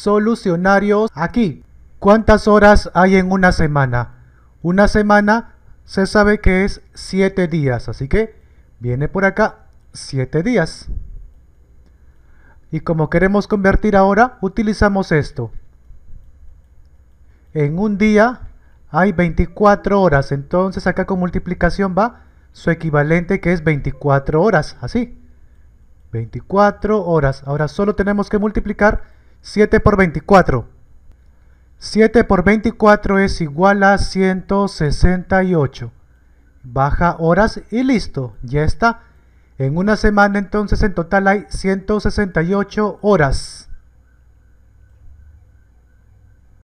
solucionarios aquí. ¿Cuántas horas hay en una semana? Una semana se sabe que es 7 días, así que viene por acá 7 días. Y como queremos convertir ahora, utilizamos esto. En un día hay 24 horas, entonces acá con multiplicación va su equivalente que es 24 horas, así. 24 horas. Ahora solo tenemos que multiplicar 7 por 24. 7 por 24 es igual a 168. Baja horas y listo, ya está. En una semana entonces en total hay 168 horas.